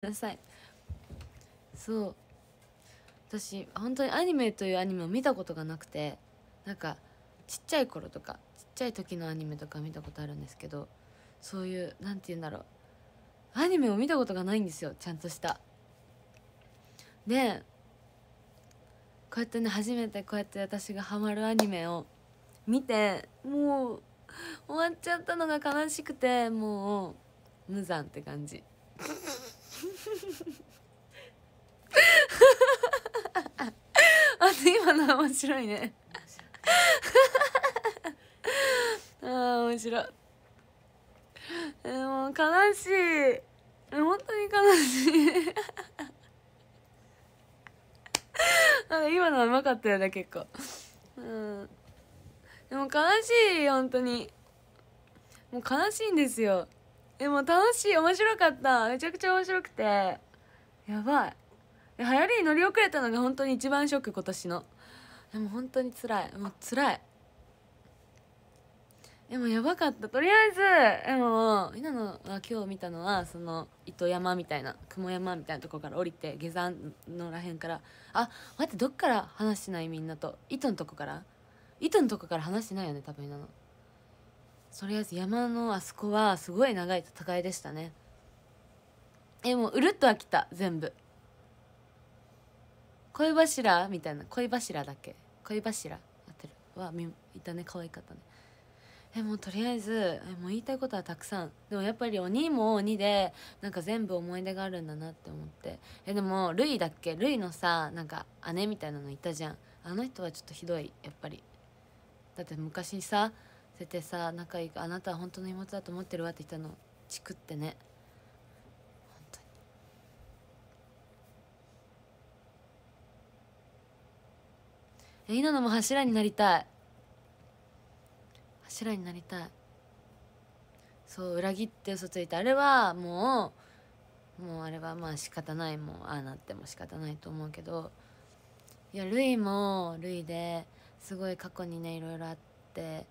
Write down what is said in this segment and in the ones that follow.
ださいそう私本当にアニメというアニメを見たことがなくてなんかちっちゃい頃とかちっちゃい時のアニメとか見たことあるんですけどそういう何て言うんだろうアニメを見たことがないんですよちゃんとしたでこうやってね初めてこうやって私がハマるアニメを見てもう終わっちゃったのが悲しくてもう無残って感じ あ今の面白いねああ面白いえー、もう悲しい、えー、本当に悲しいなんか今のはうまかったよね結構うんでも悲しい本当にもう悲しいんですよでも楽しい面白かっためちゃくちゃ面白くてやばい流行りに乗り遅れたのが本当に一番ショック今年のでも本当につらいもうつらいでもやばかったとりあえずでもみんなのが今日見たのはその糸山みたいな雲山みたいなとこから降りて下山のらへんからあ待ってどっから話してないみんなと糸のとこから糸のとこから話してないよね多分みんなのとりあえず山のあそこはすごい長い戦いでしたねえもううるっと飽きた全部恋柱みたいな恋柱だっけ恋柱ってるはみいたね可愛かったねえもうとりあえずえもう言いたいことはたくさんでもやっぱり鬼も鬼でなんか全部思い出があるんだなって思ってえでもルイだっけルイのさなんか姉みたいなのいたじゃんあの人はちょっとひどいやっぱりだって昔さそれでさ仲いいあなたは本当の妹だと思ってるわって言ったのチクってね本当にえ今のも柱になりたい柱になりたいそう裏切って嘘ついてあれはもうもうあれはまあ仕方ないもうああなっても仕方ないと思うけどいやルイもルイですごい過去にねいろいろあって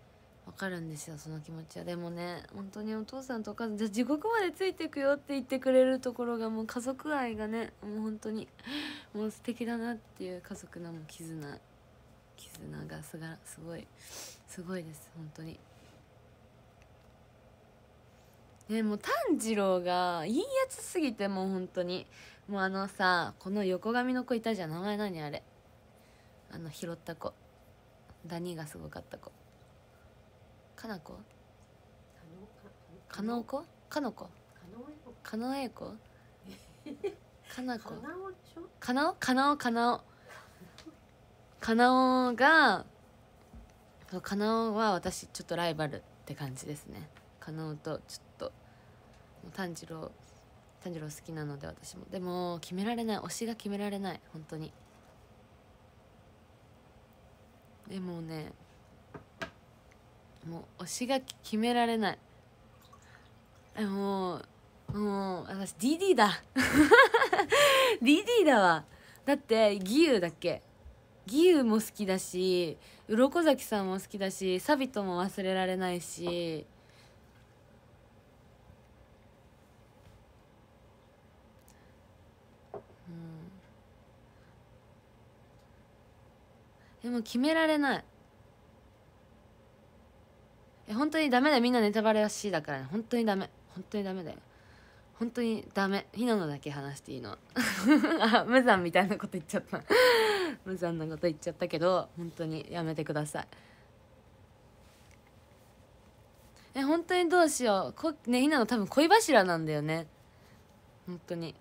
わかるんですよその気持ちはでもね本当にお父さんとお母さんじゃあ地獄までついてくよって言ってくれるところがもう家族愛がねもう本当にもう素敵だなっていう家族のもう絆絆がすがすごいすごいです本当にねもう炭治郎がいいやつすぎてもう本当にもうあのさこの横髪の子いたじゃん名前何あれあの拾った子ダニがすごかった子かな子かのこかのこかのえこかなこかなおかなおかなおかなおがかなおは私ちょっとライバルって感じですねかなおとちょっと炭治郎炭治郎好きなので私もでも決められない推しが決められない本当にでもねもう推しが決められないもうもう私 DD だ DD だわだって義勇だっけ義勇も好きだし鱗崎さんも好きだしサビとも忘れられないしでも決められない本当にダメだよみんなネタバレはいだからね本当にダメ本当にダメだよ本当にダメひなのだけ話していいの あ無残みたいなこと言っちゃった 無残なこと言っちゃったけど本当にやめてくださいえ本当にどうしようこねひなの多分恋柱なんだよね本当に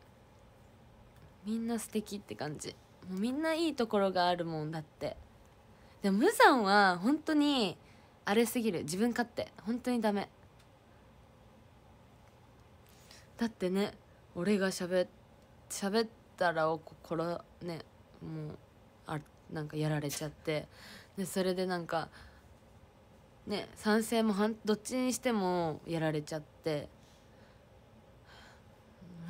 みんな素敵って感じもうみんないいところがあるもんだってでも無残は本当に荒れすぎる自分勝手本当にダメだってね俺がしゃべ喋ったらころねもうあなんかやられちゃってでそれでなんかね賛成もんどっちにしてもやられちゃって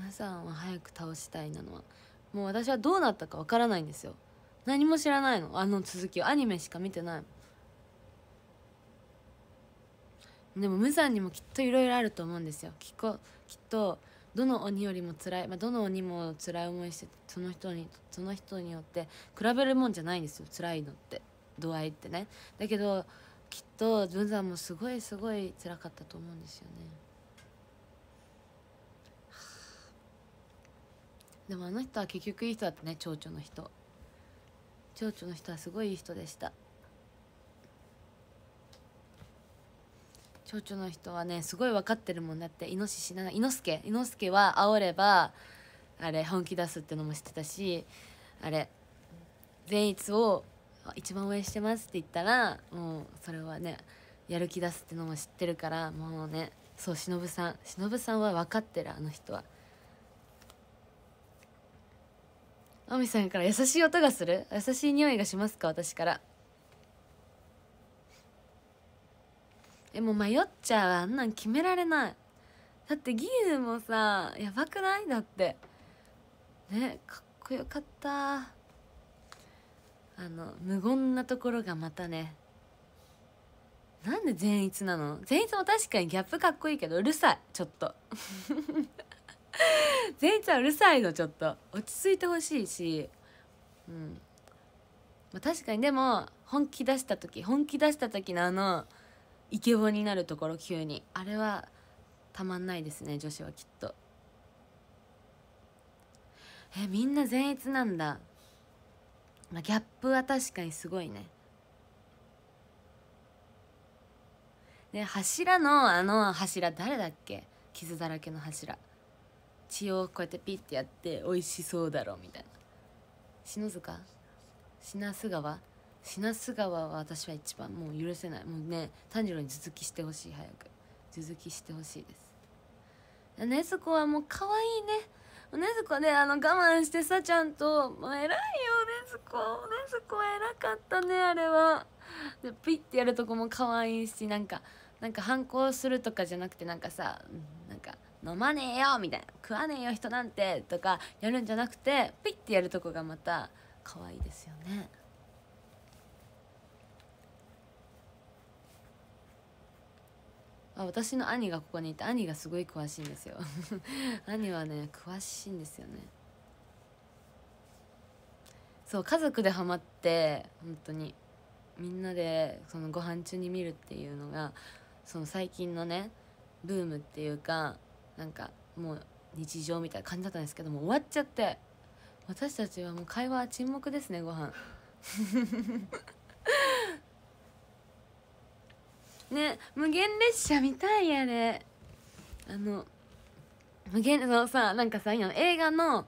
皆さんは早く倒したいなのはもう私はどうなったかわからないんですよ何も知らないのあの続きアニメしか見てないでも無惨にもきっといろいろあると思うんですよきっこきっとどの鬼よりも辛い、まあ、どの鬼も辛い思いしてその人にその人によって比べるもんじゃないんですよ辛いのって度合いってねだけどきっと文山もすごいすごい辛かったと思うんですよねでもあの人は結局いい人だったね蝶々の人蝶々の人はすごいいい人でした蝶々の人はねすごい分かってるもんだってイノシシなイノスケイノスケは煽ればあれ本気出すってのも知ってたしあれ善逸を一番応援してますって言ったらもうそれはねやる気出すってのも知ってるからもうねそう忍さん忍さんは分かってるあの人は。あみさんから優しい音がする優しい匂いがしますか私からでも迷っちゃうあんなん決められないだってギーズもさやばくないだってねかっこよかったあの無言なところがまたねなんで善逸なの善逸も確かにギャップかっこいいけどうるさいちょっと 善逸はうるさいのちょっと落ち着いてほしいしうん、ま確かにでも本気出した時本気出した時のあのイケボになるところ急にあれはたまんないですね女子はきっとえみんな善逸なんだ、まあ、ギャップは確かにすごいねで柱のあの柱誰だっけ傷だらけの柱血をこうやってピッてやって美味しそうだろみたいな篠塚品須川品須川は私は一番もう許せないもうね炭治郎に続きしてほしい早く続きしてほしいです禰豆子はもう可愛いね禰豆子ねあの我慢してさちゃんともう偉いよ禰豆子禰豆子偉かったねあれはでピッてやるとこも可愛いしなんかなんか反抗するとかじゃなくてなんかさなんか飲まねえよみたいな食わねえよ人なんてとかやるんじゃなくてピッてやるとこがまた可愛いですよねあ私の兄がここにいて兄がすごい詳しいんですよ 兄はね詳しいんですよねそう家族でハマって本当にみんなでそのご飯中に見るっていうのがその最近のねブームっていうかなんかもう日常みたいな感じだったんですけども終わっちゃって私たちはもう会話沈黙ですねご飯ね無限列車見たいやね。あの無限のさなんかさ今映画の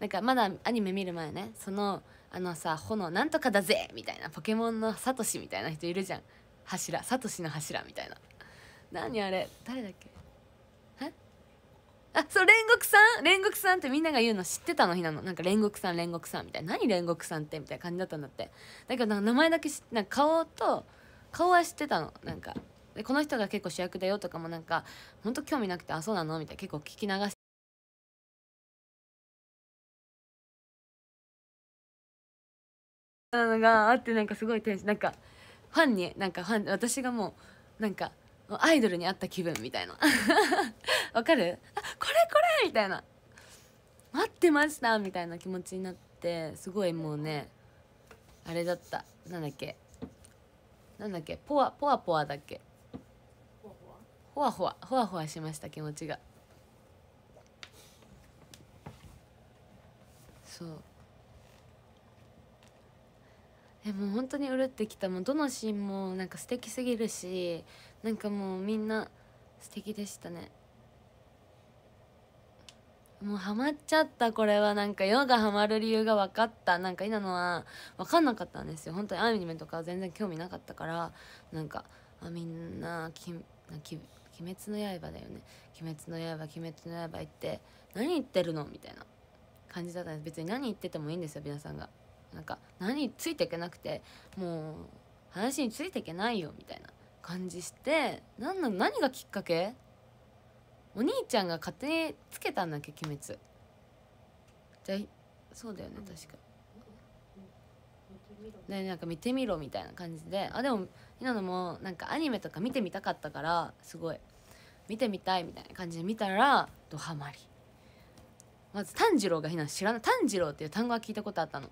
なんかまだアニメ見る前ねそのあのさ炎なんとかだぜみたいなポケモンのサトシみたいな人いるじゃん柱サトシの柱みたいな何あれ誰だっけあそう煉獄さん煉獄さんってみんなが言うの知ってたの日なのなんか煉獄さん煉獄さんみたいな何煉獄さんってみたいな感じだったんだってだけど名前だけなんか顔と顔は知ってたのなんかでこの人が結構主役だよとかもなんか本当興味なくて「あそうなの?」みたいな結構聞き流して。なのがあってなんかすごいテンションなんかファンになんかファン私がもうなんかアイドルに会った気分みたいな わかるあこれこれみたいな待ってましたみたいな気持ちになってすごいもうねあれだったなんだっけなんだっけポワポワポワだっけほわほわほわほわしました気持ちがそうえもう本当にうるってきたもうどのシーンもなんか素敵すぎるしなんかもうみんな素敵でしたねもうハマっちゃったこれはなんかヨがハマる理由が分かったなんか今のは分かんなかったんですよ本当にアニメとか全然興味なかったからなんかあみんなきき「鬼滅の刃」だよね「鬼滅の刃」「鬼滅の刃」行って何言ってるのみたいな感じだったんです別に何言っててもいいんですよ皆さんがなんか何ついていけなくてもう話についていけないよみたいな感じして何の何がきっかけお兄ちゃんが勝手につけたんだっけ鬼滅じゃそうだよね確かねなんか見てみろみたいな感じであでもひなのもなんかアニメとか見てみたかったからすごい見てみたいみたいな感じで見たらドハマりまず炭治郎がひな知らない炭治郎っていう単語は聞いたことあったの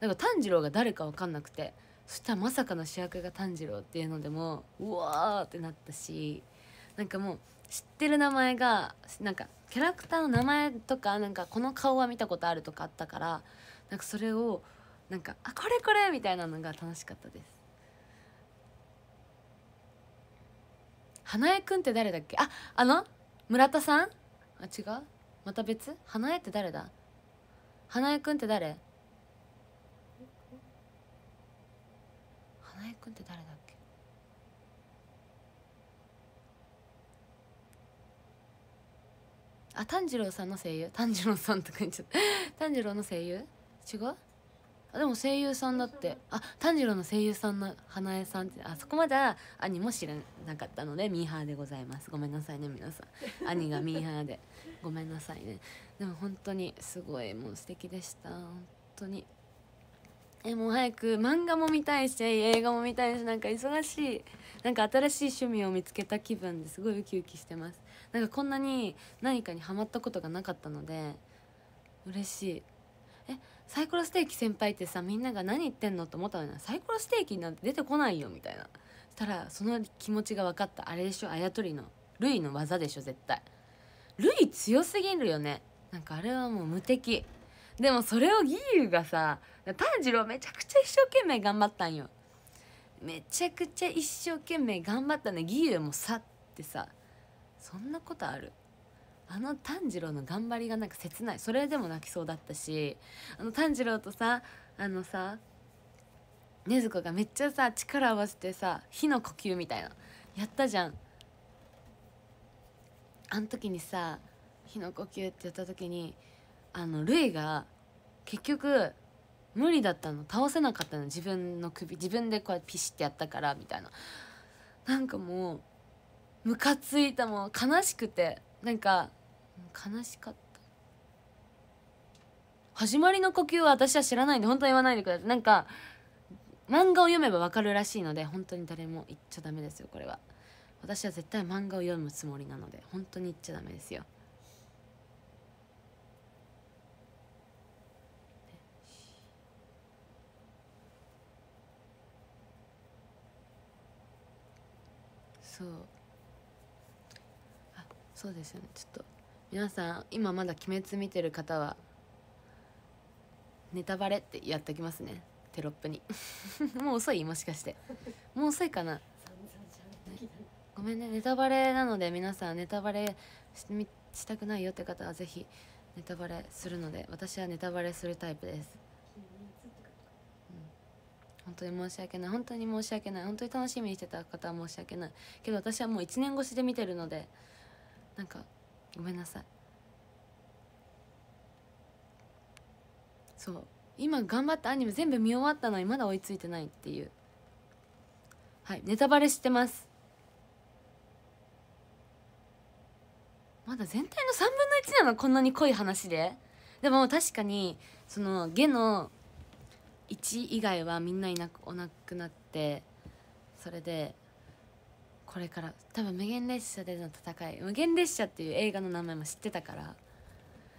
だから炭治郎が誰か分かんなくてそしたらまさかの主役が炭治郎っていうのでもうわーってなったしなんかもう知ってる名前がなんかキャラクターの名前とかなんかこの顔は見たことあるとかあったからなんかそれをなんか「あこれこれ!」みたいなのが楽しかったです。花江くんって誰だっけああの村田さんあ違うまた別花江って誰だ花江くんって誰あ炭治郎さんの声優炭治郎さんとか言っちゃった炭治郎の声優違うあでも声優さんだってあ炭治郎の声優さんの花江さんってあそこまで兄も知らなかったのでミーハーでございますごめんなさいね皆さん兄がミーハーでごめんなさいねでも本当にすごいもう素敵でした本当にえもう早く漫画も見たいし映画も見たいしなんか忙しいなんか新しい趣味を見つけた気分ですごいウキウキしてますなんかこんなに何かにハマったことがなかったので嬉しいえサイコロステーキ先輩ってさみんなが何言ってんのと思ったのにサイコロステーキなんて出てこないよみたいなそしたらその気持ちが分かったあれでしょあやとりのルイの技でしょ絶対ルイ強すぎるよねなんかあれはもう無敵でもそれを義勇がさ炭治郎めちゃくちゃ一生懸命頑張ったんよめちゃくちゃ一生懸命頑張ったね義勇もさってさそんなことあるあの炭治郎の頑張りがなんか切ないそれでも泣きそうだったしあの炭治郎とさあのさ禰豆子がめっちゃさ力合わせてさ火の呼吸みたいなやったじゃんあの時にさ火の呼吸ってやった時にあのルイが結局無理だったの倒せなかったの自分の首自分でこうやってピシッてやったからみたいななんかもうムカついたもん悲しくてなんか悲しかった始まりの呼吸は私は知らないんで本当に言わないでくださいなんか漫画を読めばわかるらしいので本当に誰も言っちゃダメですよこれは私は絶対漫画を読むつもりなので本当に言っちゃダメですよそうそうですよねちょっと皆さん今まだ「鬼滅」見てる方はネタバレってやっときますねテロップに もう遅いもしかしてもう遅いかな、ね、ごめんねネタバレなので皆さんネタバレしたくないよって方は是非ネタバレするので私はネタバレするタイプです、うん、本当に申し訳ない本当に申し訳ない本当に楽しみにしてた方は申し訳ないけど私はもう1年越しで見てるのでなんかごめんなさいそう今頑張ったアニメ全部見終わったのにまだ追いついてないっていうはいネタバレしてますまだ全体の3分の1なのこんなに濃い話ででも確かにその下の1以外はみんないなくお亡くなってそれでこれから多分無限列車での戦い無限列車っていう映画の名前も知ってたから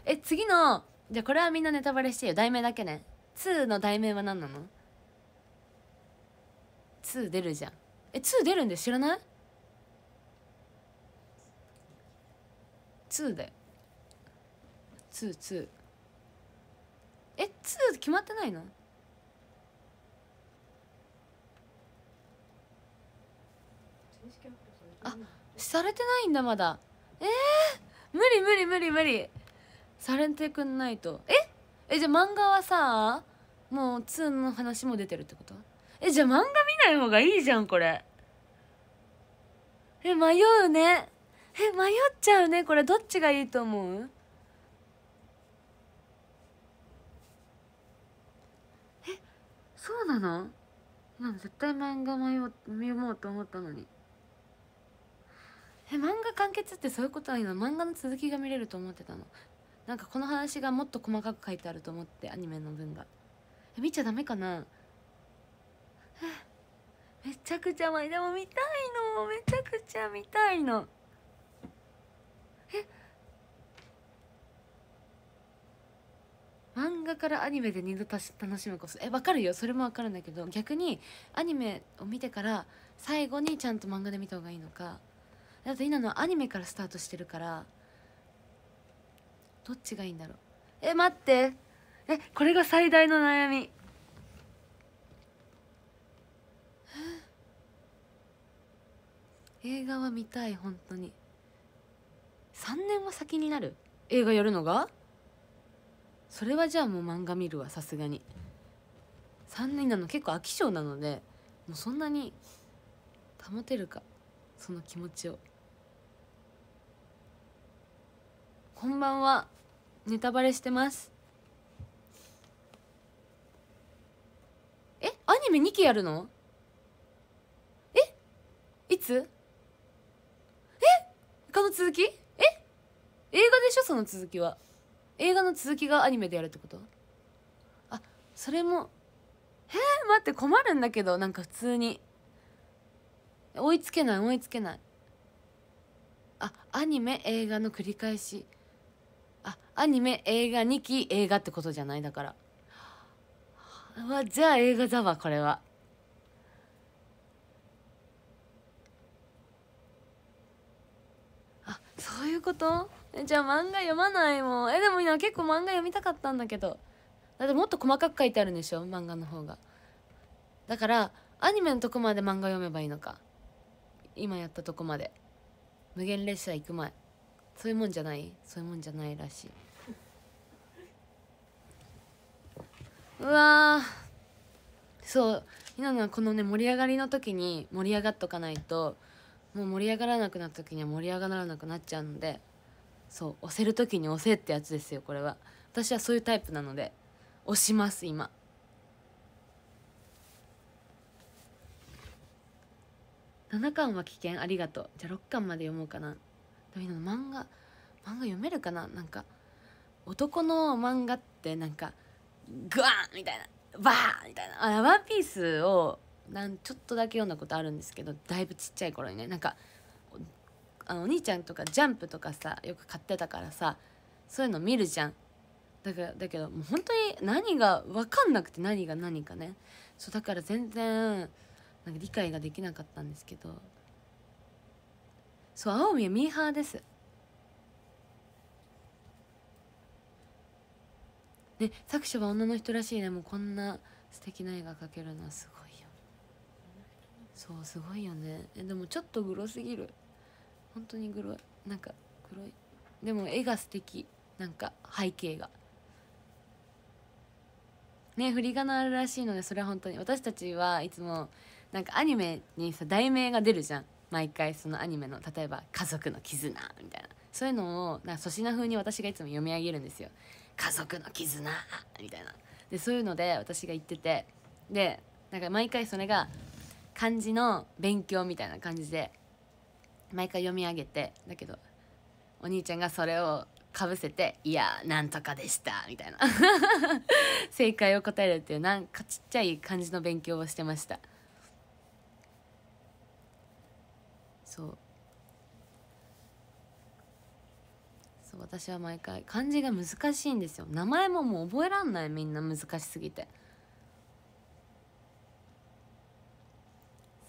え次のじゃあこれはみんなネタバレしてよ題名だけね2の題名は何なの ?2 出るじゃんえ2出るんで知らない ?2 で22え2決まってないのされてないんだまだえー、無理無理無理無理されてくんないとええじゃあ漫画はさもう2の話も出てるってことえじゃあ漫画見ない方がいいじゃんこれえ迷うねえ迷っちゃうねこれどっちがいいと思うえそうなのなん絶対漫画迷う見ようと思ったのにえ漫画完結ってそういうことはいいの漫画の続きが見れると思ってたのなんかこの話がもっと細かく書いてあると思ってアニメの文がえ見ちゃダメかなめちゃくちゃ前でも見たいのめちゃくちゃ見たいのえ漫画からアニメで二度たし楽しむこそえ分かるよそれも分かるんだけど逆にアニメを見てから最後にちゃんと漫画で見た方がいいのかあと今のアニメからスタートしてるからどっちがいいんだろうえ待ってえこれが最大の悩み映画は見たい本当に3年は先になる映画やるのがそれはじゃあもう漫画見るわさすがに3年なの結構飽き性なのでもうそんなに保てるかその気持ちを。こんばんはネタバレしてますえアニメ2期やるのえいつえ他の続きえ映画でしょその続きは映画の続きがアニメでやるってことあそれもえー、待って困るんだけどなんか普通に追いつけない追いつけないあアニメ映画の繰り返しあアニメ映画2期映画ってことじゃないだからわじゃあ映画だわこれはあそういうことじゃあ漫画読まないもんえでも今結構漫画読みたかったんだけどだってもっと細かく書いてあるんでしょ漫画の方がだからアニメのとこまで漫画読めばいいのか今やったとこまで無限列車行く前そういうもんじゃないそういうもんじゃないらしい うわそう今なのはこのね盛り上がりの時に盛り上がっとかないともう盛り上がらなくなった時には盛り上がらなくなっちゃうのでそう押せる時に押せってやつですよこれは私はそういうタイプなので押します今7巻は危険ありがとうじゃあ6巻まで読もうかなみんなの漫画漫画読めるかななんか男の漫画ってなんかグワンみたいなバーみたいなあワンピースをなんちょっとだけ読んだことあるんですけどだいぶちっちゃい頃にねなんかあお兄ちゃんとかジャンプとかさよく買ってたからさそういうの見るじゃんだからだけどもう本当に何が分かんなくて何が何かねそうだから全然なんか理解ができなかったんですけどそう青海はミーハーですね作者は女の人らしいねもうこんな素敵な絵が描けるのはすごいよそうすごいよねえでもちょっとグロすぎる本当にグロいなんか黒いでも絵が素敵なんか背景がね振り仮名あるらしいのでそれは本当に私たちはいつもなんかアニメにさ題名が出るじゃん毎回そのアニメの例えば「家族の絆」みたいなそういうのをなんか粗品風に私がいつも読み上げるんですよ「家族の絆」みたいなでそういうので私が言っててでなんか毎回それが漢字の勉強みたいな感じで毎回読み上げてだけどお兄ちゃんがそれをかぶせて「いやなんとかでした」みたいな 正解を答えるっていうなんかちっちゃい漢字の勉強をしてました。そうそう私は毎回漢字が難しいんですよ名前ももう覚えらんないみんな難しすぎて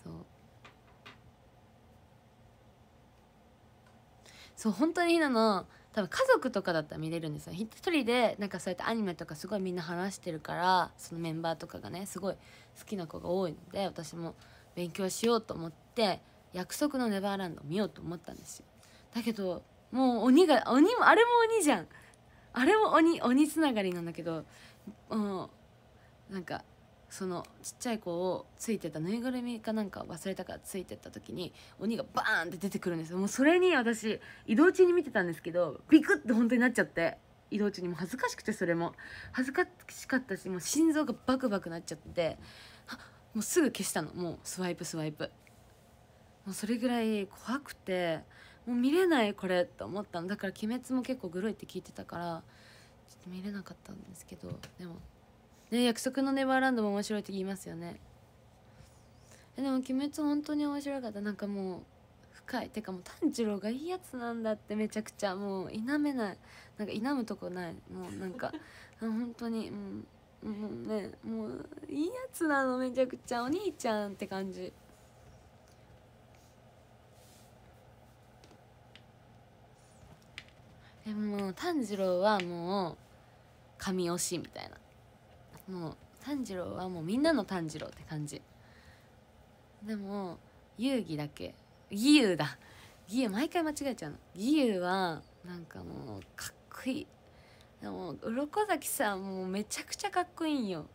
そうそう本当にいなの多分家族とかだったら見れるんですよ一人でなんかそうやってアニメとかすごいみんな話してるからそのメンバーとかがねすごい好きな子が多いので私も勉強しようと思って約束のネバーランド見ようと思ったんですよだけどもう鬼が鬼もあれも鬼じゃんあれも鬼鬼つながりなんだけどもうなんかそのちっちゃい子をついてたぬいぐるみかなんか忘れたからついてった時に鬼がバーンって出てくるんですよもうそれに私移動中に見てたんですけどビクッて本当になっちゃって移動中にも恥ずかしくてそれも恥ずかしかったしもう心臓がバクバクなっちゃってもうすぐ消したのもうスワイプスワイプもうそれぐらい怖くてもう見れないこれと思ったのだから「鬼滅」も結構グロいって聞いてたからちょっと見れなかったんですけどでも、ね「約束のネバーランド」も面白いって言いますよねでも「鬼滅」本当に面白かったなんかもう深いてかもう炭治郎がいいやつなんだってめちゃくちゃもう否めないなんか否むとこないもうなんか 本当にうんもうねもういいやつなのめちゃくちゃお兄ちゃんって感じでも炭治郎はもう神推しみたいなもう炭治郎はもうみんなの炭治郎って感じでも遊戯だけ義勇だ義勇毎回間違えちゃうの義勇はなんかもうかっこいいでも鱗崎さんもうめちゃくちゃかっこいいんよ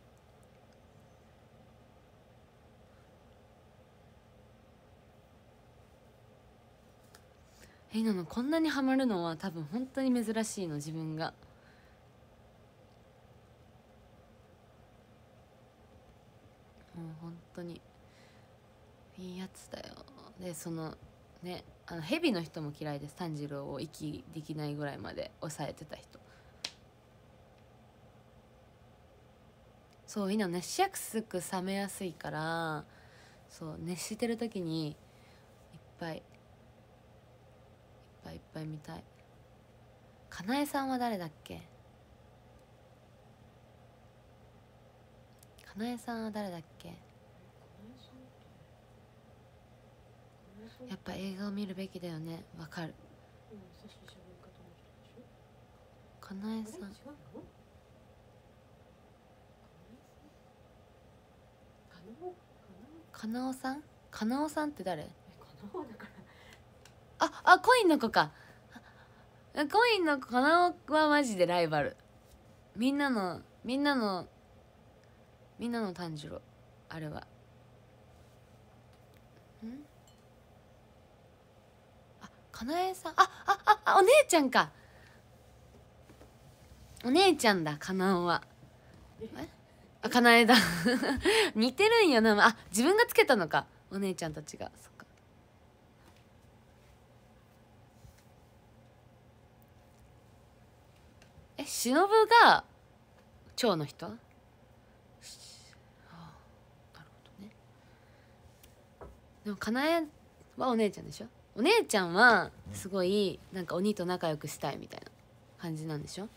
えなのこんなにハマるのは多分本当に珍しいの自分が。もう本当にいいやつだよでそのねあの蛇の人も嫌いです炭治郎を息できないぐらいまで抑えてた人そうの熱しやすく冷めやすいからそう熱してる時にいっぱいぱいいっぱい見たいかなえさんは誰だっけかなえさんは誰だっけやっぱ映画を見るべきだよねわかるかなえさんかなおさんかなおさんって誰かなおだからああコインの子かコインの子かなおはマジでライバルみんなのみんなのみんなの炭治郎あれはんあかなえさんああああお姉ちゃんかお姉ちゃんだかなおはあかなえだ 似てるんよなあ自分がつけたのかお姉ちゃんたちがそっえぶが蝶の人ああなるほどねでもかなえはお姉ちゃんでしょお姉ちゃんはすごいなんか鬼と仲良くしたいみたいな感じなんでしょ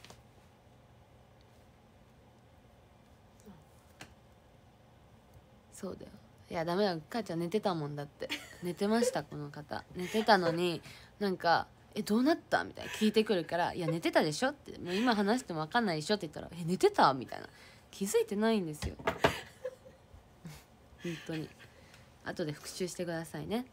そうだよいやダメだ母ちゃん寝てたもんだって寝てましたこの方寝てたのになんか「えどうなった?」みたいな聞いてくるから「いや寝てたでしょ」って「もう今話しても分かんないでしょ」って言ったら「え寝てた?」みたいな気づいてないんですよ 本当に後で復習してくださいね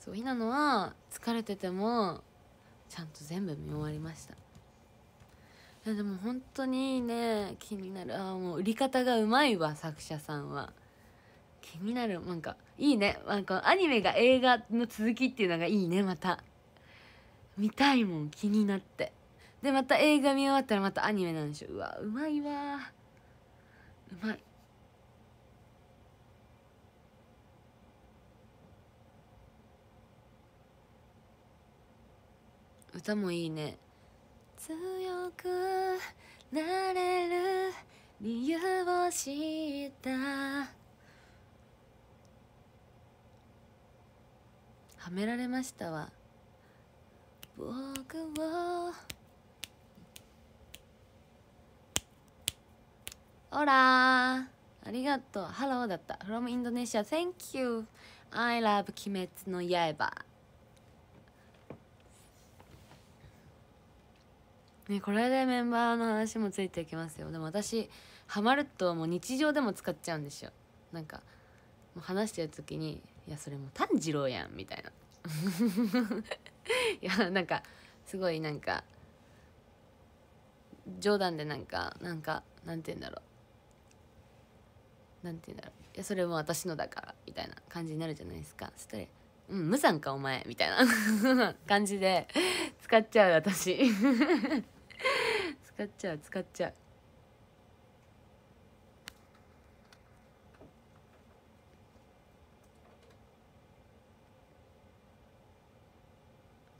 そうひなのは疲れててもちゃんと全部見終わりましたいやでも本当にね気になるああもう売り方がうまいわ作者さんは気になるなんかいいねなんかアニメが映画の続きっていうのがいいねまた見たいもん気になってでまた映画見終わったらまたアニメなんでしょうわうまいわうまい歌もいいね強くなれる理由を知ったはめられましたわ僕をオラありがとうハローだった from インドネシア Thank you I love 鬼滅の刃ね、これでメンバーの話もついていきますよでも私ハマるともう日常でも使っちゃうんですよなんかもう話してる時に「いやそれもう炭治郎やん」みたいな いやなんかすごいなんか冗談でなんかなんかなんて言うんだろうなんて言うんだろういやそれも私のだからみたいな感じになるじゃないですかそしたら「うん無残かお前」みたいな 感じで使っちゃう私使っちゃう使っちゃう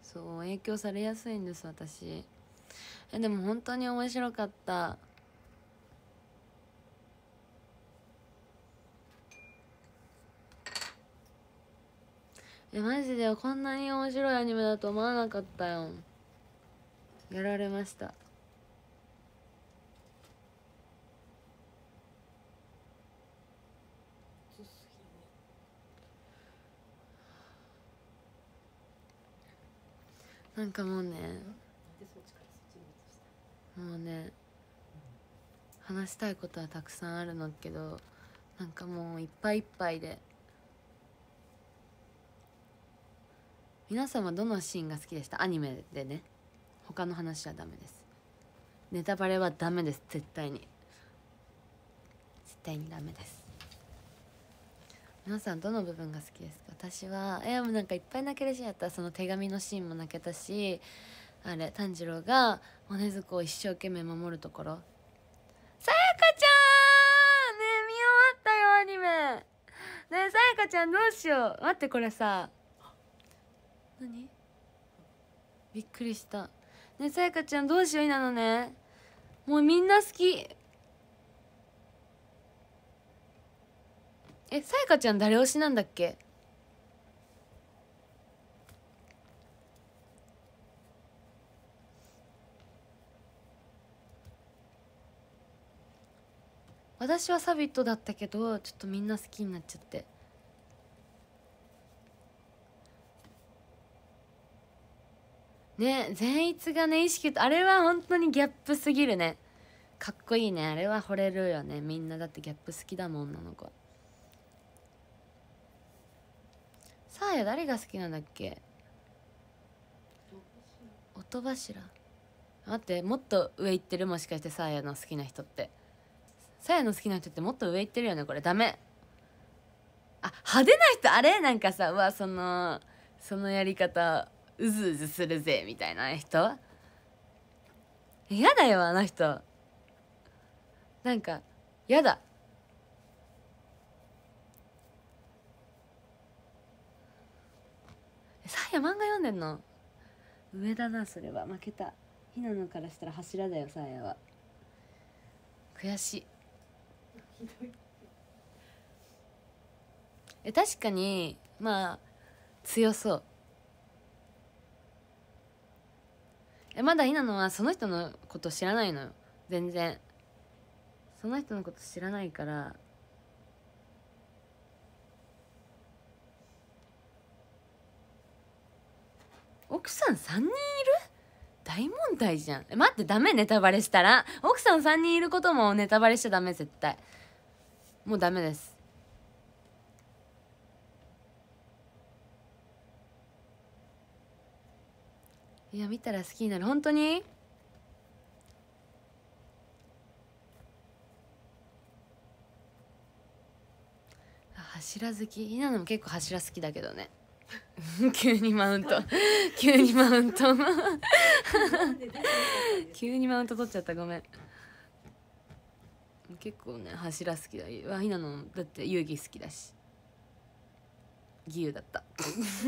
そう影響されやすいんです私えでも本当に面白かったえマジでこんなに面白いアニメだと思わなかったよやられましたなんかもうねもうね話したいことはたくさんあるのけどなんかもういっぱいいっぱいで皆様どのシーンが好きでしたアニメでね他の話はダメですネタバレはダメです絶対に絶対にダメです皆さんどの部分が好きですか私はえもうなんかいっぱい泣けるシーンやったその手紙のシーンも泣けたしあれ炭治郎が骨ずくを一生懸命守るところさやかちゃんね見終わったよアニメねさやかちゃんどうしよう待ってこれさ何びっくりしたねさやかちゃんどうしよう今のねもうみんな好きえさやかちゃん誰推しなんだっけ私はサビットだったけどちょっとみんな好きになっちゃってね善逸がね意識あれは本当にギャップすぎるねかっこいいねあれは惚れるよねみんなだってギャップ好きだもんなの子。さあ誰が好きなんだっけ音柱待ってもっと上行ってるもしかしてサーヤの好きな人ってサーヤの好きな人ってもっと上行ってるよねこれダメあ派手な人あれなんかさうわそのそのやり方うずうずするぜみたいな人嫌だよあの人なんか嫌ださや漫画読んでんの上だなそれは負けたひなのからしたら柱だよさあやは悔しいえ確かにまあ強そうえまだひなのはその人のこと知らないのよ全然その人のこと知らないから奥さん3人いる大問題じゃん待ってダメネタバレしたら奥さん3人いることもネタバレしちゃダメ絶対もうダメですいや見たら好きになる本当に柱好き稲野も結構柱好きだけどね 急にマウント急にマウント急にマウント取っちゃったごめん結構ね柱好きだわひなのだって遊戯好きだし牛だった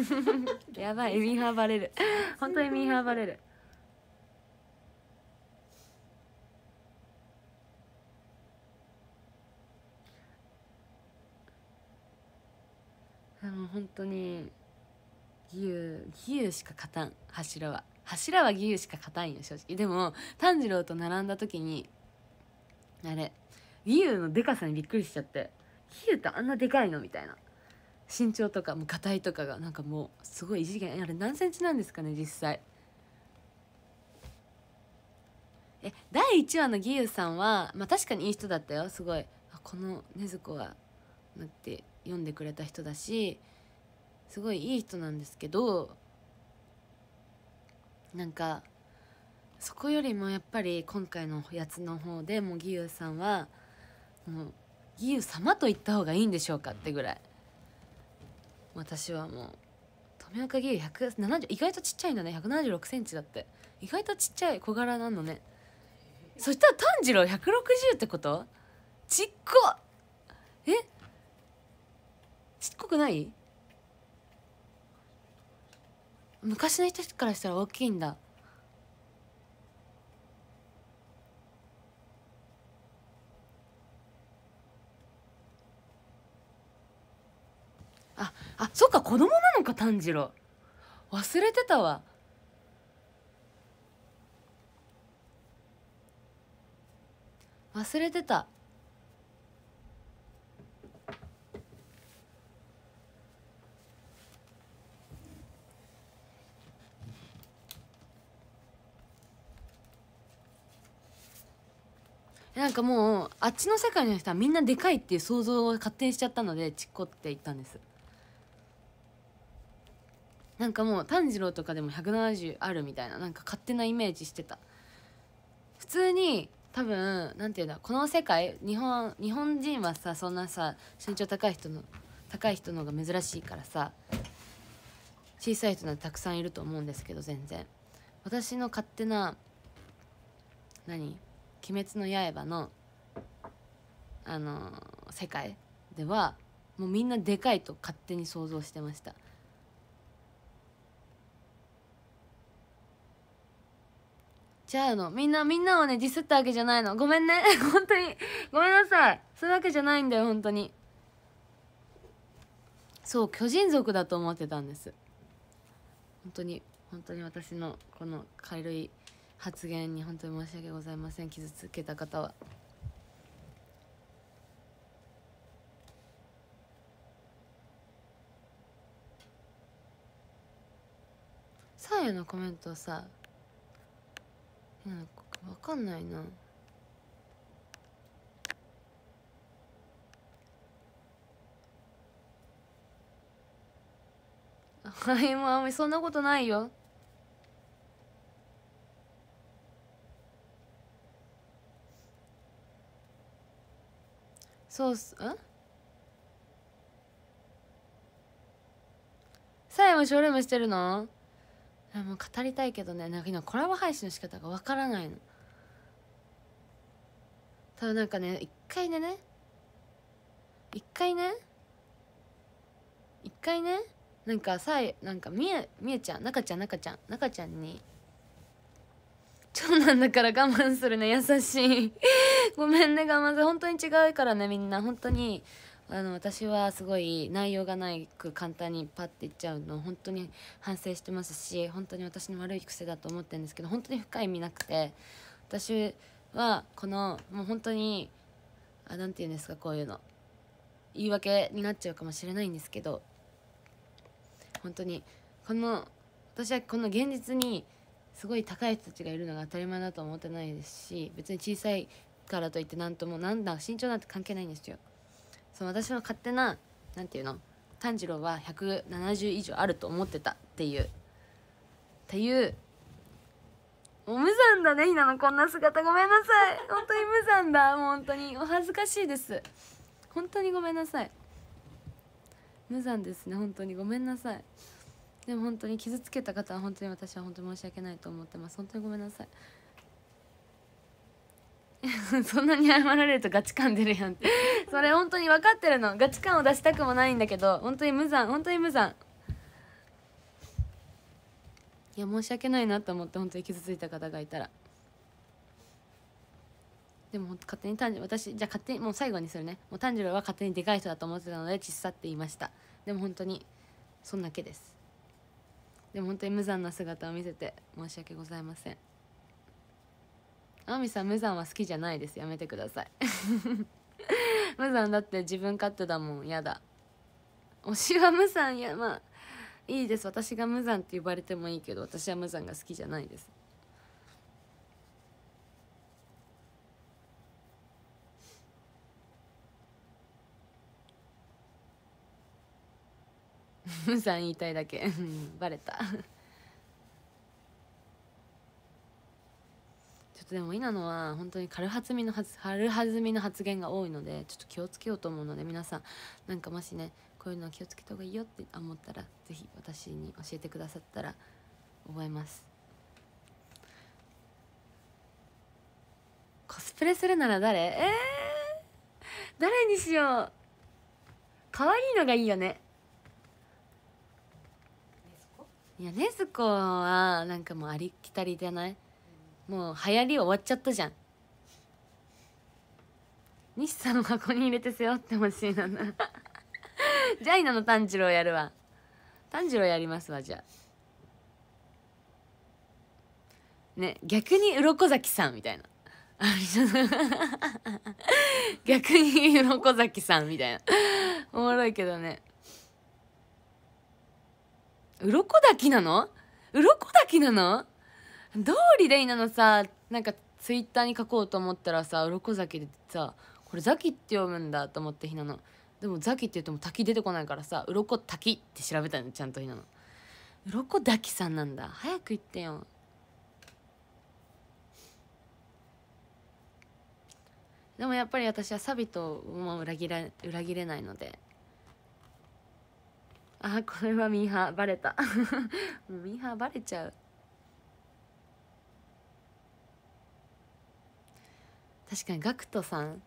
やばいミーハーバレる本当にミーハーバレるあの本当に義勇しか勝たん柱は柱は勇しか勝たんよ正直でも炭治郎と並んだ時にあれ勇のでかさにびっくりしちゃって勇ってあんなでかいのみたいな身長とかもう硬いとかがなんかもうすごい異次元あれ何センチなんですかね実際え第1話の義勇さんは、まあ、確かにいい人だったよすごいこの禰豆子はなって読んでくれた人だしすごいいい人なんですけどなんかそこよりもやっぱり今回のやつの方でもう義勇さんは義勇様と言った方がいいんでしょうかってぐらい私はもう富岡義勇170意外とちっちゃいんだね1 7 6センチだって意外とちっちゃい小柄なのねそしたら炭治郎160ってことちっこえちっこくない昔の人からしたら大きいんだああそっか子供なのか炭治郎忘れてたわ忘れてたかもうあっちの世界の人はみんなでかいっていう想像を勝手にしちゃったのでちっこって言ったんですなんかもう炭治郎とかでも170あるみたいななんか勝手なイメージしてた普通に多分なんていうんだこの世界日本日本人はさそんなさ身長高い人の高い人の方が珍しいからさ小さい人なんてたくさんいると思うんですけど全然私の勝手な何「鬼滅の刃の」あのー、世界ではもうみんなでかいと勝手に想像してました。じゃあのみんなみんなをねディスったわけじゃないのごめんね 本当にごめんなさいそういうわけじゃないんだよ本当にそう巨人族だと思ってたんです本当に本当に私のこの軽い発言に本当に申し訳ございません傷つけた方は。サーヤのコメントさなんか分かんないな。はい、も うあんまりそんなことないよ。そうっすんさえもショールームしてるのもう語りたいけどねなんか今コラボ配信の仕方がわからないの多分なんかね一回ねね一回ね一回ねなんかさえなんかみえみえちゃん中ちゃん中ちゃん中ちゃんに長男だから我慢するね優しい ごめんね我慢する本当に違うからねみんな本当にあの私はすごい内容がないく簡単にパッていっちゃうの本当に反省してますし本当に私の悪い癖だと思ってるんですけど本当に深い意味なくて私はこのもう本当に何て言うんですかこういうの言い訳になっちゃうかもしれないんですけど本当にこの私はこの現実にすごい高い人たちがいるのが当たり前だと思ってないですし別に小さいからといってなんともなんだ身長なんて関係ないんですよ。その私の勝手な何て言うの炭治郎は170以上あると思ってたっていうっていうもう無残だねひなのこんな姿ごめんなさい本当に無残だ本当にお恥ずかしいです本当にごめんなさい無残ですね本当にごめんなさいでも本当に傷つけた方は本当に私は本当に申し訳ないと思ってます本当にごめんなさい そんなに謝られるとガチ感出るやんって それ本当に分かってるのガチ感を出したくもないんだけど本当に無残本当に無残いや申し訳ないなと思って本当に傷ついた方がいたらでも勝手に炭治郎私じゃあ勝手にもう最後にするねもう炭治郎は勝手にでかい人だと思ってたので小さって言いましたでも本当にそんだけですでも本当に無残な姿を見せて申し訳ございません天海さん無残は好きじゃないですやめてください 無残だって自分勝手だもんやだ推しは無残やまあいいです私が無残って呼ばれてもいいけど私は無残が好きじゃないですムさん言いたいだけバレたちょっとでも今のは本当に軽はずみの軽はずみの発言が多いのでちょっと気をつけようと思うので皆さんなんかもしねこういうのは気をつけた方がいいよって思ったら是非私に教えてくださったら覚えますコスプレするなら誰えー、誰にしよう可愛いのがいいよねいやねずこはなんかもうありきたりじゃないもう流行り終わっちゃったじゃん西さんを箱に入れて背負ってほしいなな ジャイナの炭治郎やるわ炭治郎やりますわじゃあね逆に鱗崎さんみたいな 逆に鱗崎さんみたいなおもろいけどね鱗滝なの鱗滝なのどうりレいなのさなんかツイッターに書こうと思ったらさ鱗崎でさこれザキって読むんだと思ってひなのでもザキって言っても滝出てこないからさ鱗滝って調べたのちゃんとひなの鱗滝さんなんだ早く言ってよでもやっぱり私はサビとも裏切ら裏切れないのであこれはミーハーバレた もうミーハーバレちゃう確かにガクトさん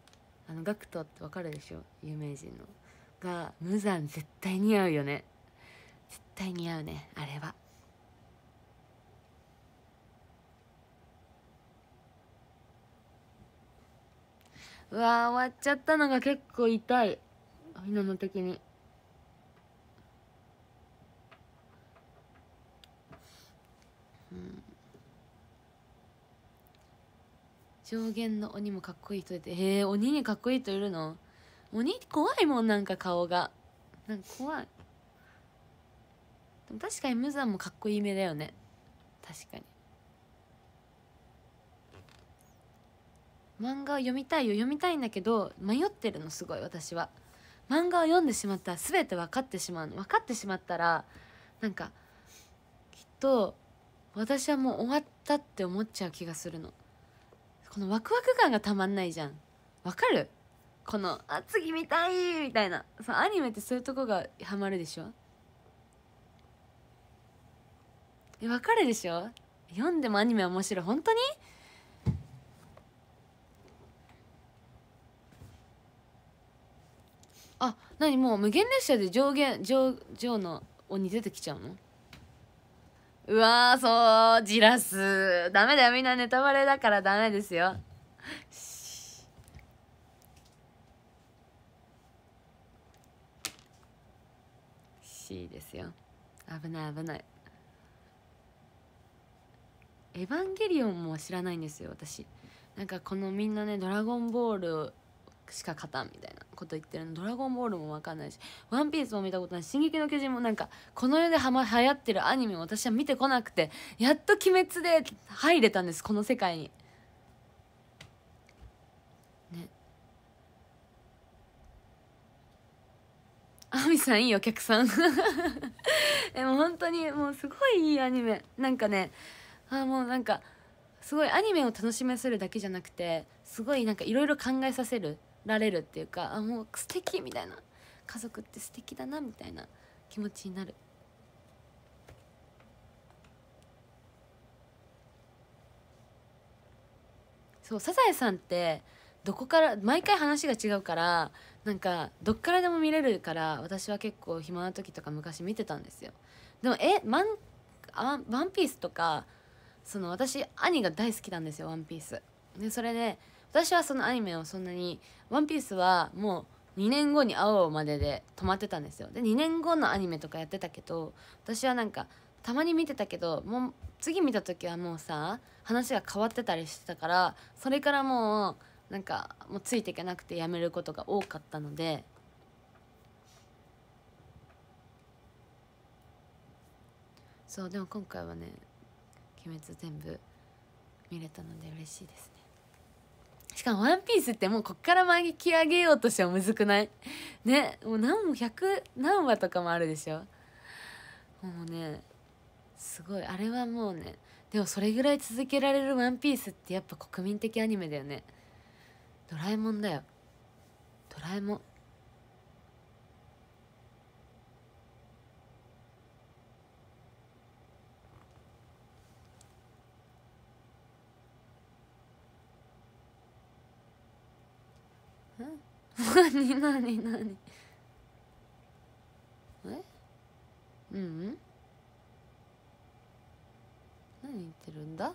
あのガクトってわかるでしょ有名人のが無残絶対似合うよね絶対似合うねあれはうわ終わっちゃったのが結構痛いひなの時に上限の鬼もかっこいい人いてへえ鬼にかっこいい人いるの鬼怖いもんなんか顔がなんか怖いでも確かに無惨もかっこいい目だよね確かに漫画を読みたいよ読みたいんだけど迷ってるのすごい私は漫画を読んでしまったら全て分かってしまうの分かってしまったらなんかきっと私はもう終わったって思っちゃう気がするのこのワクワク感がたまんないじゃんわかるこの「あ次見たい!」みたいなそうアニメってそういうとこがハマるでしょわかるでしょ読んでもアニメは面白い本当にあ何もう無限列車で上限上上の鬼出てきちゃうのうわーそうじらすダメだよみんなネタバレだからダメですよしいですよ危ない危ないエヴァンゲリオンも知らないんですよ私なんかこのみんなね「ドラゴンボール」しか勝たんみたいなこと言ってるのドラゴンボールも分かんないしワンピースも見たことない進撃の巨人もなんかこの世ではま流行ってるアニメを私は見てこなくてやっと鬼滅で入れたんですこの世界にねあみさんいいお客さんで も本当にもうすごいいいアニメなんかねあもうなんかすごいアニメを楽しめするだけじゃなくてすごいなんかいろいろ考えさせるられるっていうかあもう素敵みたいな家族って素敵だなみたいな気持ちになるそう「サザエさん」ってどこから毎回話が違うからなんかどっからでも見れるから私は結構暇な時とか昔見てたんですよでもえマンあワンピースとかその私兄が大好きなんですよ「ワンピースでそれで、私はそのアニメをそんなに「ワンピースはもう2年後に会おうまでで止まってたんですよで2年後のアニメとかやってたけど私はなんかたまに見てたけどもう次見た時はもうさ話が変わってたりしてたからそれからもうなんかもうついていけなくてやめることが多かったのでそうでも今回はね「鬼滅」全部見れたので嬉しいですねしかもワンピースってもうこっから巻き上げようとしてもむずくないねもう何百何話とかもあるでしょもうねすごいあれはもうねでもそれぐらい続けられる「ワンピースってやっぱ国民的アニメだよねドラえもんだよドラえもん 何何何えううん、何言ってるんだお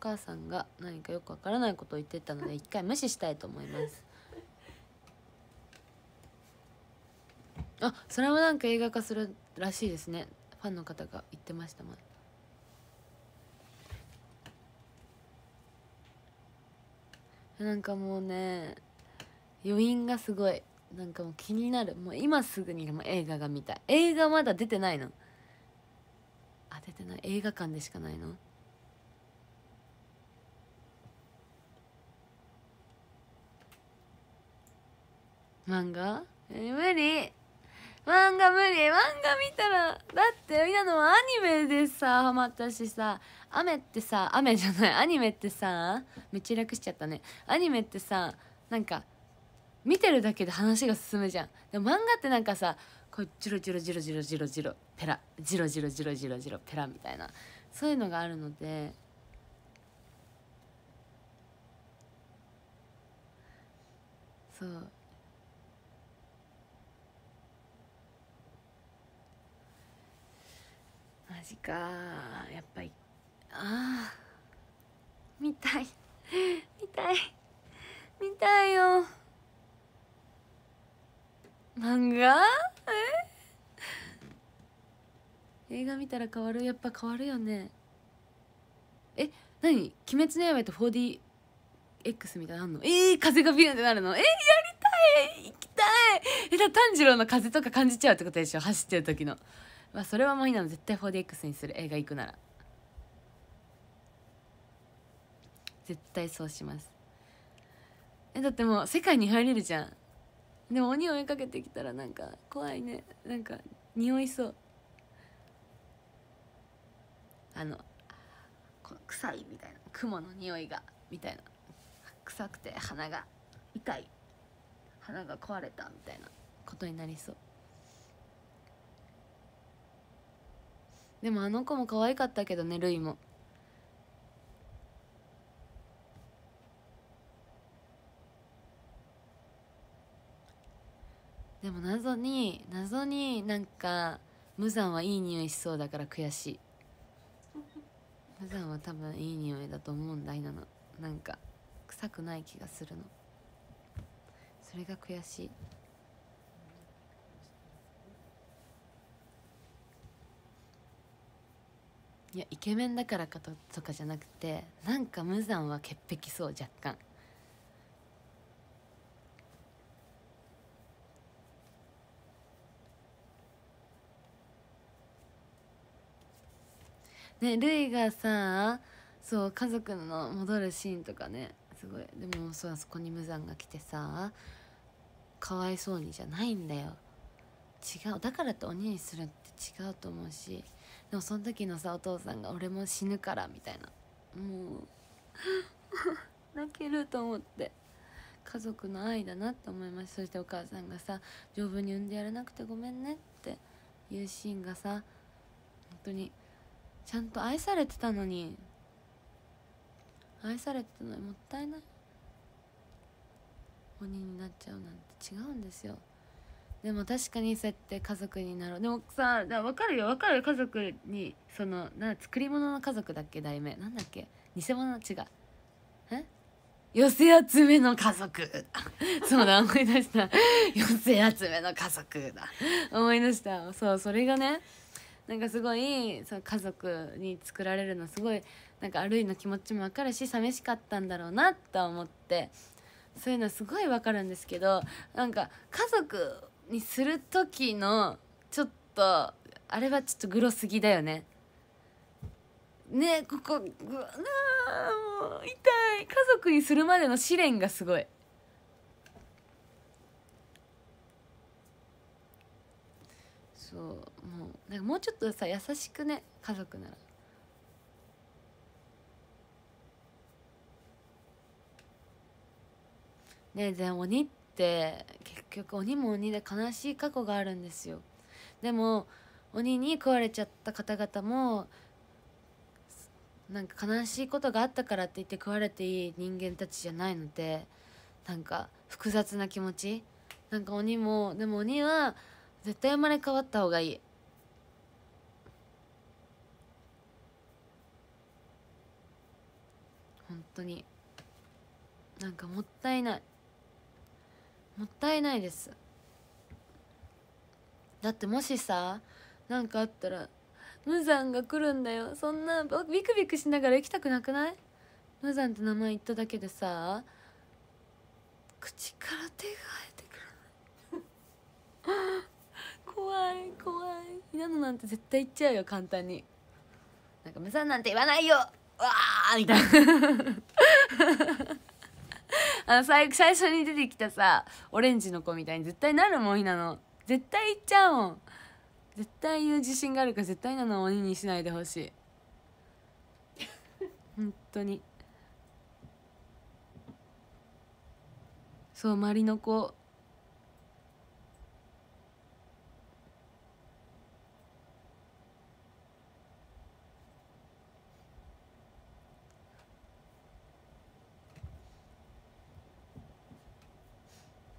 母さんが何かよくわからないことを言ってたので 一回無視したいと思いますあそれもなんか映画化するらしいですねファンの方が言ってましたもんなんかもうね余韻がすごいなんかもう気になるもう今すぐにでも映画が見たい映画まだ出てないのあ出てない映画館でしかないの漫画え無理漫画無理漫画見たらだって今のはアニメでさハマったしさ雨ってさ雨じゃないアニメってさめっちゃ略しちゃったねアニメってさなんか見てるだけで話が進むじゃんでも漫画ってなんかさこうジロジロジロジロジロジロペラジロジロジロジロジロペラみたいなそういうのがあるのでそうマジかやっぱりああ見たい 見たい見たいよ漫画映画見たら変わるやっぱ変わるよねえ何鬼滅の刃と 4DX みたいなのあんのえー、風がビュンってなるのえー、やりたい行きたいえだ炭治郎の風とか感じちゃうってことでしょ走ってる時のまあそれはもういいなの絶対 4DX にする映画行くなら絶対そうしますえだってもう世界に入れるじゃんでも鬼追いかけてきたらなんか怖いねなんか匂いそうあのこの臭いみたいな雲の匂いがみたいな臭くて鼻が痛い鼻が壊れたみたいなことになりそうでもあの子も可愛かったけどねるいもでも謎に謎になんか無残はいい匂いしそうだから悔しい無残は多分いい匂いだと思うんだいなのなんか臭くない気がするのそれが悔しいいやイケメンだからかととかじゃなくてなんか無残は潔癖そう若干ねルイがさそう家族の戻るシーンとかねすごいでもそうあそこに無惨が来てさかわいそうにじゃないんだよ違うだからって鬼にするって違うと思うしでもその時のさお父さんが「俺も死ぬから」みたいなもう 泣けると思って家族の愛だなって思いましたそしてお母さんがさ「丈夫に産んでやれなくてごめんね」っていうシーンがさ本当にちゃんと愛されてたのに愛されてたのにもったいない鬼になっちゃうなんて違うんですよでも確かにそうやって家族になろうでもさだ分かるよ分かる家族にそのな作り物の家族だっけ題名なんだっけ偽物の違うえ寄せ集めの家族 そうだ思い出した寄せ集めの家族だ思い出したそうそれがねなんかすごいそう家族に作られるのすごいなんかあるいの気持ちも分かるし寂しかったんだろうなと思ってそういうのすごい分かるんですけどなんか家族にする時のちょっとあれはちょっとグロすぎだよね。ねここうわもう痛い家族にするまでの試練がすごい。そうもうなんかもうちょっとさ優しくね家族ならねで鬼って結局鬼も鬼で悲しい過去があるんですよでも鬼に食われちゃった方々もなんか悲しいことがあったからって言って食われていい人間たちじゃないのでなんか複雑な気持ちなんか鬼もでも鬼は絶対生まれ変わった方がいい本当になんかもったいないもったいないですだってもしさ何かあったら無惨が来るんだよそんなビクビクしながら行きたくなくない無惨って名前言っただけでさ口から手が生えてくる怖い怖いなのなんて絶対言っちゃうよ簡単になんか「無残なんて言わないよ!」わあみたいな あの最最初に出てきたさオレンジの子みたいに絶対なるもんひなの絶対言っちゃうもん絶対言う自信があるから絶対なの鬼にしないでほしい本当にそう周りの子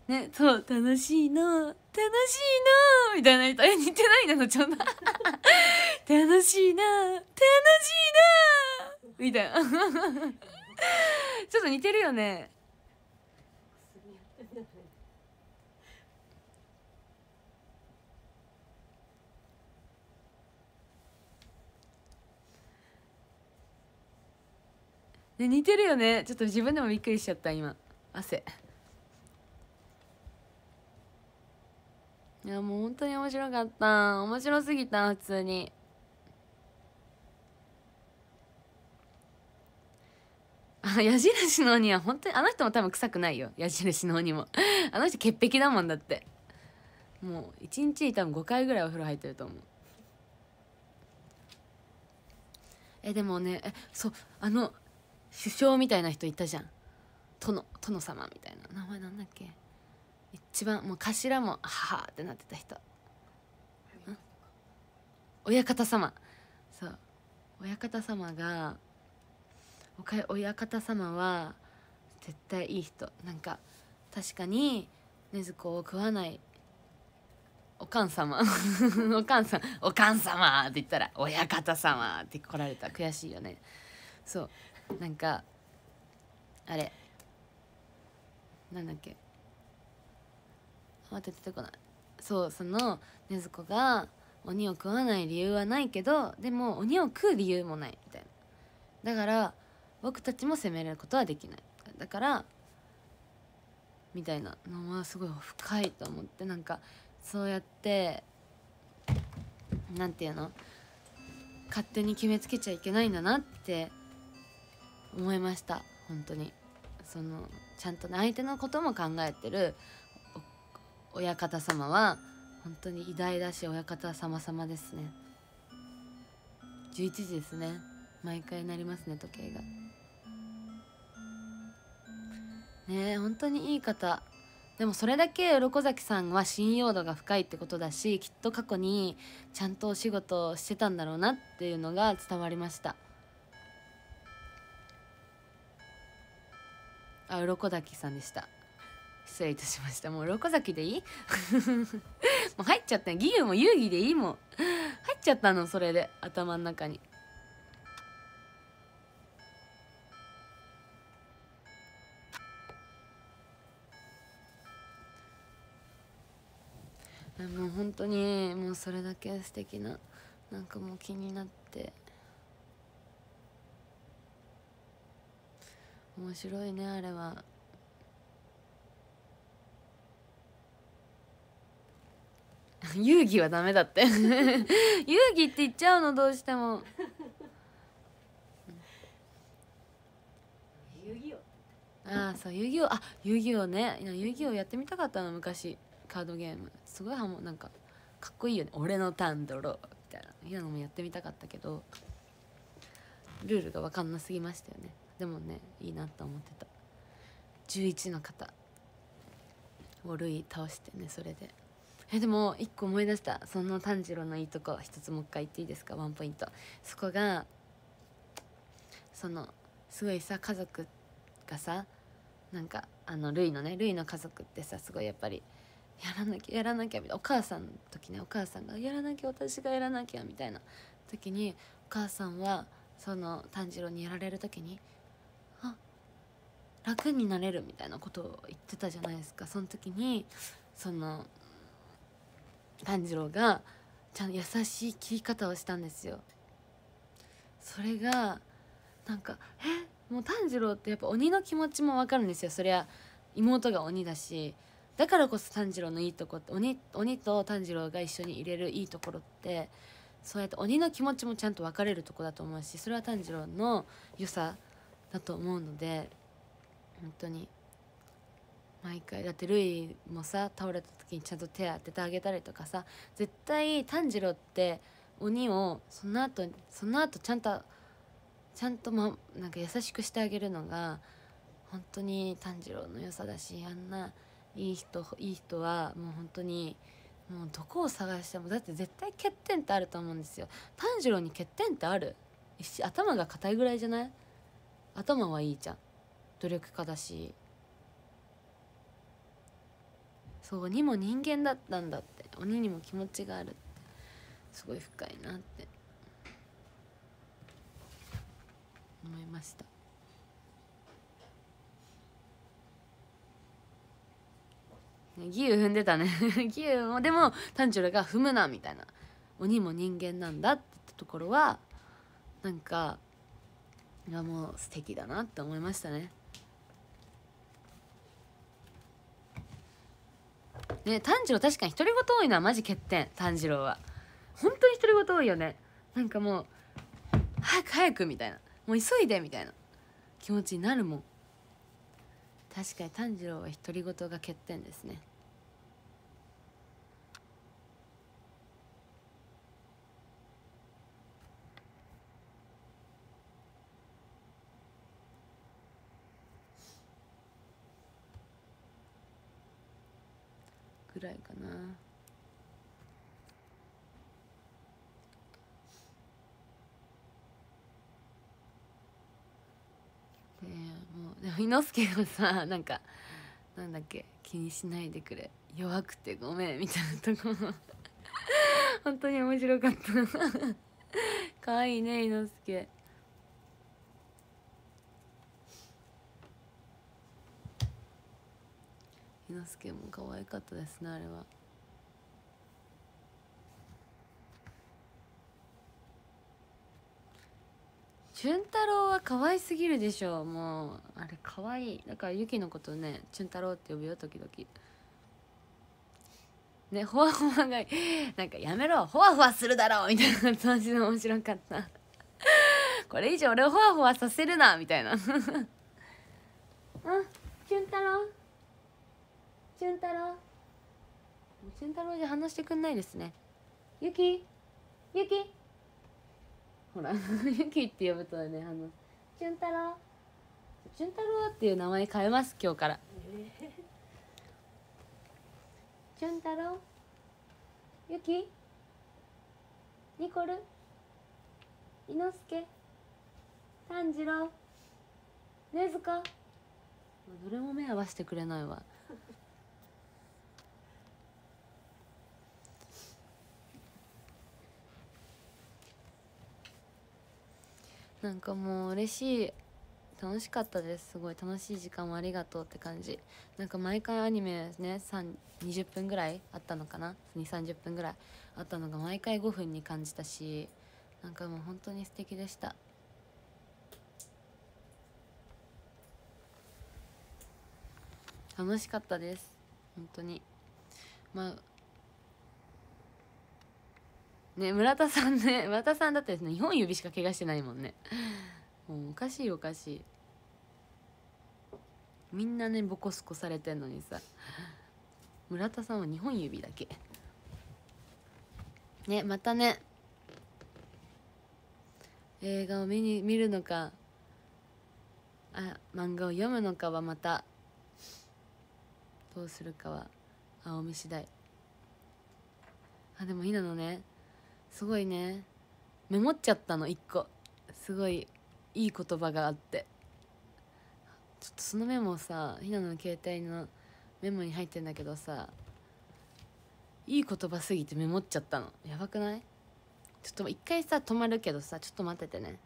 ねそう楽しいの、楽しいの、みたいな人え似てないなのちょんな 楽しいな楽しいなみたいな ちょっと似てるよねね、似てるよねちょっと自分でもびっくりしちゃった今汗。いやもう本当に面白かった面白すぎた普通にあ矢印の鬼は本当にあの人も多分臭くないよ矢印の鬼もあの人潔癖だもんだってもう一日に多分5回ぐらいお風呂入ってると思うえでもねえそうあの首相みたいな人いたじゃん殿殿様みたいな名前なんだっけ一番もう頭も「はは」ってなってた人親方様そう親方様が親方様は絶対いい人なんか確かに禰豆子を食わないおかん様 おかんさんおかん様って言ったら親方様って来られた悔しいよねそうなんかあれなんだっけ待って出てこないそうその禰豆子が鬼を食わない理由はないけどでも鬼を食う理由もないみたいなだから僕たちも責めることはできないだからみたいなのはすごい深いと思ってなんかそうやって何て言うの勝手に決めつけちゃいけないんだなって思いました本当にそのちゃんと、ね、相手のことも考えてる親方様は本当に偉大だし親方様様ですね11時ですね毎回なりますね時計がねえ本当にいい方でもそれだけ鱗崎さんは信用度が深いってことだしきっと過去にちゃんとお仕事をしてたんだろうなっていうのが伝わりましたあ鱗崎さんでした失礼いたしましたもうロコ崎でいい もう入っちゃった義勇も遊戯でいいもん入っちゃったのそれで頭の中にもう本当にもうそれだけ素敵ななんかもう気になって面白いねあれは 遊戯はダメだって 遊戯って言っちゃうのどうしてもああそう遊戯王あ遊戯王ね遊戯王やってみたかったの昔カードゲームすごいはもなんかかっこいいよね俺のタンドローみたいないのもやってみたかったけどルールが分かんなすぎましたよねでもねいいなと思ってた11の方をルイ倒してねそれでえでも1個思い出したその炭治郎のいいとこ1つもう一回言っていいですかワンポイントそこがそのすごいさ家族がさなんかあのルイのねルイの家族ってさすごいやっぱりやらなきゃやらなきゃみたいなお母さんの時ねお母さんがやらなきゃ私がやらなきゃみたいな時にお母さんはその炭治郎にやられる時にあ楽になれるみたいなことを言ってたじゃないですかその時にその炭治郎がちゃんと優しい切り方をしたんですよそれがなんかえもう炭治郎ってやっぱ鬼の気持ちも分かるんですよそりゃ妹が鬼だしだからこそ炭治郎のいいとこって鬼鬼と炭治郎が一緒に入れるいいところってそうやって鬼の気持ちもちゃんと分かれるとこだと思うしそれは炭治郎の良さだと思うので本当に毎回だってルイもさ倒れた時にちゃんと手当ててあげたりとかさ絶対炭治郎って鬼をその後その後ちゃんとちゃんと、ま、なんか優しくしてあげるのが本当に炭治郎の良さだしあんないい人いい人はもう本当にもうどこを探してもだって絶対欠点ってあると思うんですよ炭治郎に欠点ってある頭が硬いぐらいじゃない頭はいいじゃん努力家だしそう鬼も人間だったんだって鬼にも気持ちがあるってすごい深いなって思いました義勇踏んでたね義勇 もでも炭治郎が踏むなみたいな鬼も人間なんだって言ったところはなんかいやもう素敵だなって思いましたねね炭治郎確かに独り言多いのはマジ欠点炭治郎は本当に独り言多いよねなんかもう早く早くみたいなもう急いでみたいな気持ちになるもん確かに炭治郎は独り言が欠点ですねぐらいかなねもうでも猪之助がさなんかなんだっけ気にしないでくれ弱くてごめんみたいなとこも本当に面白かったかわいいね猪之助ひなすけも可愛かったですねあれは。俊太郎は可愛すぎるでしょもうあれ可愛いだからユキのことね俊太郎って呼ぶよ時々ねほわほわがなんかやめろほわほわするだろうみたいな感じで面白かったこれ以上俺をほわほわさせるなみたいなうん俊太郎潤太郎潤太郎じゃ話してくんないですねゆきゆきほらゆき って呼ぶとねあの潤太郎潤太郎っていう名前変えます今日から潤太郎ゆきニコル伊之助炭治郎禰豆子どれも目合わせてくれないわなんかもう嬉しい楽しかったですすごい楽しい時間をありがとうって感じなんか毎回アニメですね20分ぐらいあったのかな230分ぐらいあったのが毎回5分に感じたしなんかもう本当に素敵でした楽しかったです本当にまあね村田さんね 村田さんだってですね日本指しか怪我してないもんねもうおかしいおかしいみんなねボコスコされてんのにさ村田さんは日本指だけねまたね映画を見に見るのかあ漫画を読むのかはまたどうするかは青み次第あでもいいなのねすごいねメモっちゃったの一個すごいいい言葉があってちょっとそのメモさひなの携帯のメモに入ってんだけどさいい言葉すぎてメモっちゃったのやばくないちょっと一回さ止まるけどさちょっと待っててね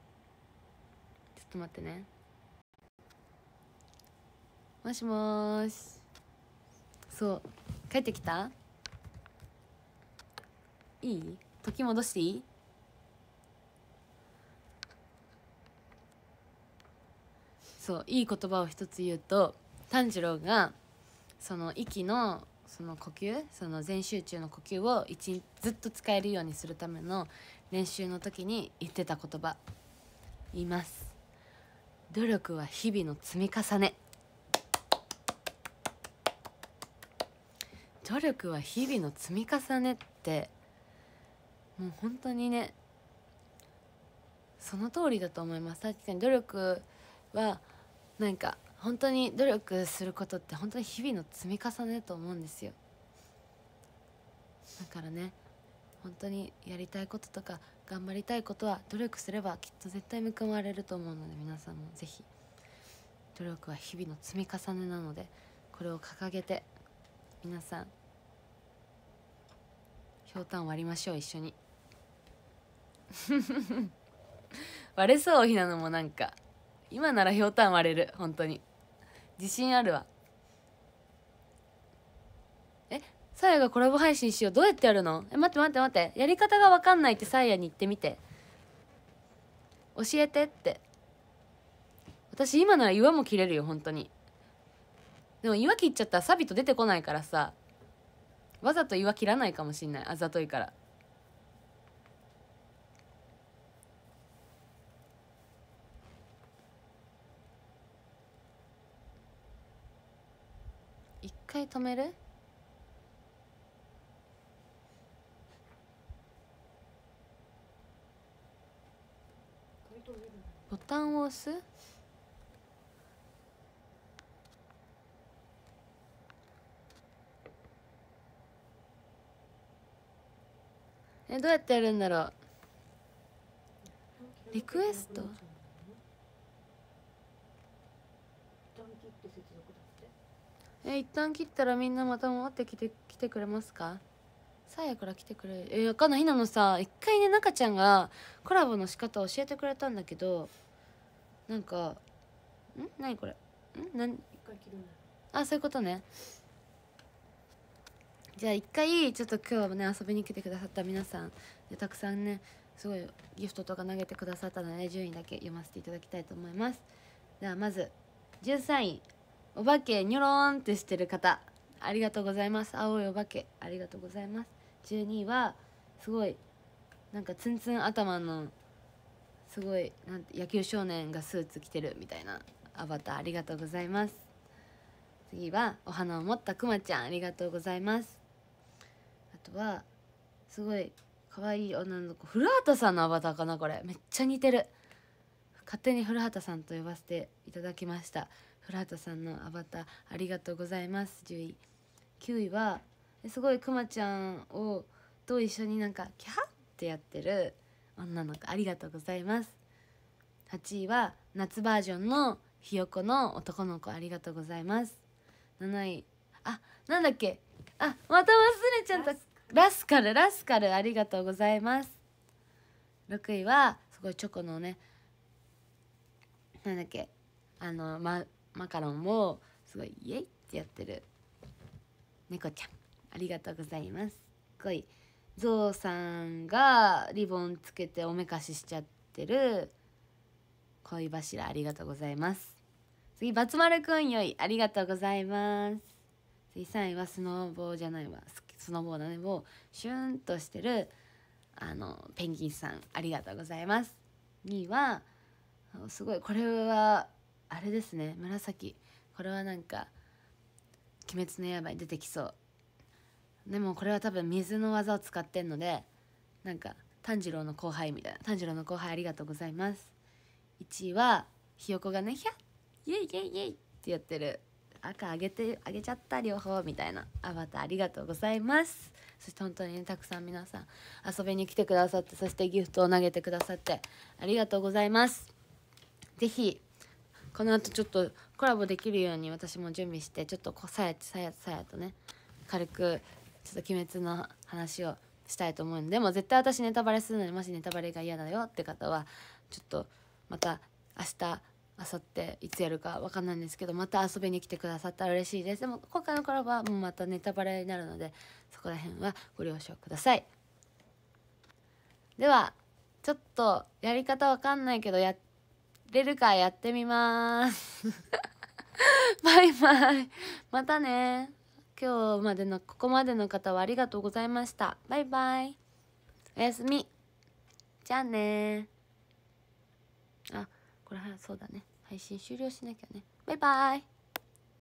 ちょっと待ってねもしもーしそう帰ってきたいい時戻していいそういい言葉を一つ言うと炭治郎がその息のその呼吸その全集中の呼吸を一ずっと使えるようにするための練習の時に言ってた言葉言います努力は日々の積み重ね努力は日々の積み重ねってもう本当にねその通りだと思います確かに努力はなんか本当に努力することって本当に日々の積み重ねと思うんですよだからね本当にやりたいこととか頑張りたいことは努力すればきっと絶対報われると思うので皆さんも是非努力は日々の積み重ねなのでこれを掲げて皆さんひょうたん割りましょう一緒に。割 れそうひなのもなんか今ならひょうたん割れる本当に自信あるわえさやがコラボ配信しようどうやってやるのえ待って待って待ってやり方が分かんないってさやに言ってみて教えてって私今なら岩も切れるよ本当にでも岩切っちゃったらサビと出てこないからさわざと岩切らないかもしんないあざといから回止めるボタンを押すえどうやってやるんだろうリクエストえ一旦切ったらみんなまた戻ってきて来てくれますかさやから来てくれえわかんないひなのさ一回ね中ちゃんがコラボの仕方を教えてくれたんだけどなんかん何これん何あそういうことねじゃあ一回ちょっと今日ね遊びに来てくださった皆さんでたくさんねすごいギフトとか投げてくださったので順位だけ読ませていただきたいと思いますではまず13位お化けニョローンってしてる方ありがとうございます青いお化けありがとうございます12位はすごいなんかツンツン頭のすごいなんて野球少年がスーツ着てるみたいなアバターありがとうございます次はお花を持ったくまちゃんありがとうございますあとはすごい可愛い女の子古畑さんのアバターかなこれめっちゃ似てる勝手に古畑さんと呼ばせていただきましたフラットさんのアバターありがとうございます10位9位はすごいクマちゃんをと一緒になんかキャッってやってる女の子ありがとうございます8位は夏バージョンのひよこの男の子ありがとうございます7位あなんだっけあまた忘れちゃったラスカルラスカルありがとうございます6位はすごいチョコのねなんだっけあのまマカロンをすごいイエイってやってる猫ちゃんありがとうございますすごいゾウさんがリボンつけておめかししちゃってる恋柱ありがとうございます次バツマルくんよいありがとうございます次3位はスノーボーじゃないわスノーボーだねもうシュンとしてるあのペンギンさんありがとうございます2位はすごいこれはあれですね紫これはなんか「鬼滅の刃」出てきそうでもこれは多分水の技を使ってんのでなんか炭治郎の後輩みたいな炭治郎の後輩ありがとうございます1位はひよこがね「ひゃイエイイエイイエイ」ってやってる赤あげてあげちゃった両方みたいなアバターありがとうございますそして本当に、ね、たくさん皆さん遊びに来てくださってそしてギフトを投げてくださってありがとうございます是非この後ちょっとコラボできるように私も準備してちょっとこさやさやさやとね軽くちょっと鬼滅の話をしたいと思うんでも絶対私ネタバレするのにもしネタバレが嫌だよって方はちょっとまた明日明後日いつやるか分かんないんですけどまた遊びに来てくださったら嬉しいですでも今回のコラボはもうまたネタバレになるのでそこら辺はご了承くださいではちょっとやり方分かんないけどやってレるかやってみます バイバイまたね今日までのここまでの方はありがとうございましたバイバイおやすみじゃあねあこれはそうだね配信終了しなきゃねバイバイ